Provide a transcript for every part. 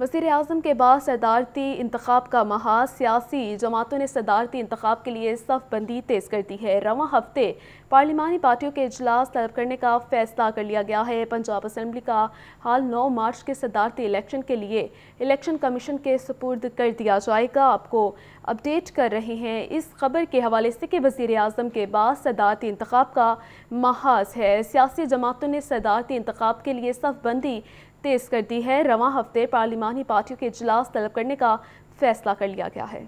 वजीर अजम के बाद सदारती इंतब का महाज सियासी जमातों ने सदारती इंतब के लिए सफबंदी तेज़ कर दी है रवा हफ्ते पार्लिमानी पार्टियों के अजलास तलब करने का फैसला कर लिया गया है पंजाब असम्बली का हाल 9 मार्च के सदारती इलेक्शन के लिए इलेक्शन कमीशन के सपुर्द कर दिया जाएगा आपको अपडेट कर रहे हैं इस खबर के हवाले से कि वजीर अजम के बाद सदारती इंतब का महाज है सियासी जमातों ने सदारती इंतब के लिए सफ़बंदी तेज़ कर दी है रवा हफ्ते पार्लिमानी पार्टियों के इजलास तलब करने का फैसला कर लिया गया है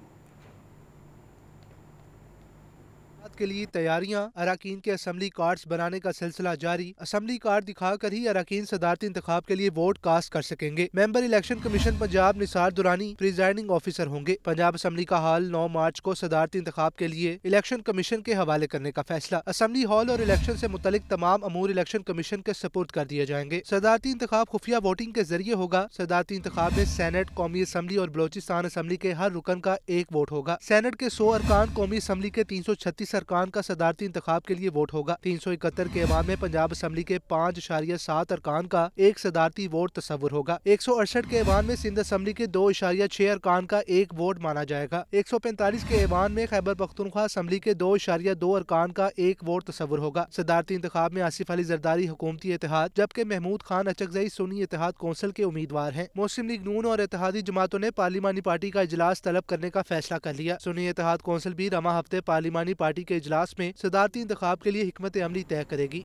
के लिए तैयारियाँ अरकान के असम्बली कार्ड्स बनाने का सिलसिला जारी असम्बली कार्ड दिखाकर ही अरकान सदारती इंतब के लिए वोट कास्ट कर सकेंगे member election commission Punjab Nisar Durrani presiding officer होंगे पंजाब असम्बली का हाल नौ मार्च को सदारती इंतब के लिए इलेक्शन कमीशन के हवाले करने का फैसला असम्बली हॉल और इलेक्शन ऐसी मुतलिक तमाम अमूर इलेक्शन कमीशन के सपोर्ट कर दिए जाएंगे सदारती इंतब खुफिया वोटिंग के जरिए होगा सदारती इंतब में सैनेट कौमी असम्बली और बलोचिस्तान असम्बली के हर रुकन का एक वोट होगा सैनेट के सौ अरकान कौमी असम्बली के तीन सौ छत्तीस अरकान का सदारती इंतब के लिए वोट होगा तीन सौ इकहत्तर के अवाम में पंजाब असम्बली के पाँच इशारिया सात अरकान का एक सदारती वोट तस्वर होगा एक सौ अड़सठ के ऐवान में सिंध असम्बली के दो इशारिया छह अरकान का एक वोट माना जाएगा एक सौ पैंतालीस के ऐवान में खैबर पख्तनख्वा असम्बली के दो इशारिया दो अरकान का एक वोट तस्वर होगा सदारती इंतखा में आसिफ अली जरदारी हुकूमती इतिहाद जबकि महमूद खान अचकजई सुनी इतिहाद कौंसिल के उम्मीदवार हैं मुस्लिम लीग नून और इतिहादी जमातों ने पार्लिमानी पार्टी का इजलास तलब करने का फैसला कर लिया सुनी इतिहाद कौंसिल भी रमा हफ्ते पार्लिमानी पार्टी के के अजलास में सदारती इंतब के लिए हमत अमली तय करेगी